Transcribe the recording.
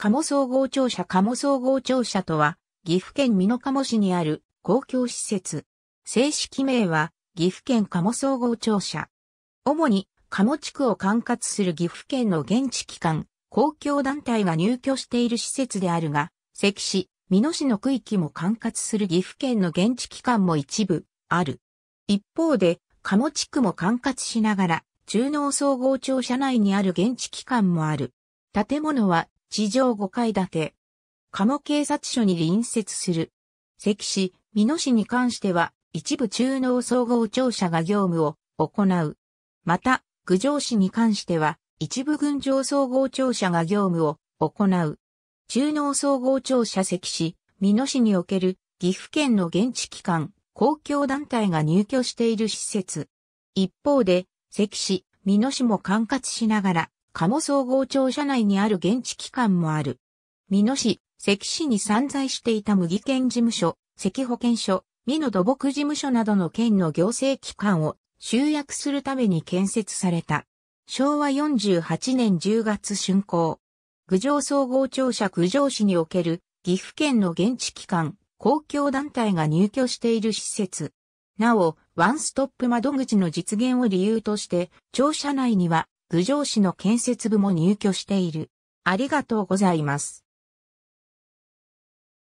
鴨総合庁舎鴨総合庁舎とは、岐阜県美濃鴨市にある公共施設。正式名は、岐阜県鴨総合庁舎。主に、鴨地区を管轄する岐阜県の現地機関、公共団体が入居している施設であるが、関市、美濃市の区域も管轄する岐阜県の現地機関も一部、ある。一方で、鴨地区も管轄しながら、中濃総合庁舎内にある現地機関もある。建物は地上5階建て。鴨警察署に隣接する。関市、美濃市に関しては、一部中農総合庁舎が業務を行う。また、郡上市に関しては、一部郡上総合庁舎が業務を行う。中農総合庁舎関市、美濃市における岐阜県の現地機関、公共団体が入居している施設。一方で、関市、美濃市も管轄しながら、茂総合庁舎内にある現地機関もある。美濃市、関市に散在していた麦県事務所、関保健所、美濃土木事務所などの県の行政機関を集約するために建設された。昭和48年10月竣工。郡上総合庁舎郡上市における岐阜県の現地機関、公共団体が入居している施設。なお、ワンストップ窓口の実現を理由として、庁舎内には郡上市の建設部も入居している。ありがとうございます。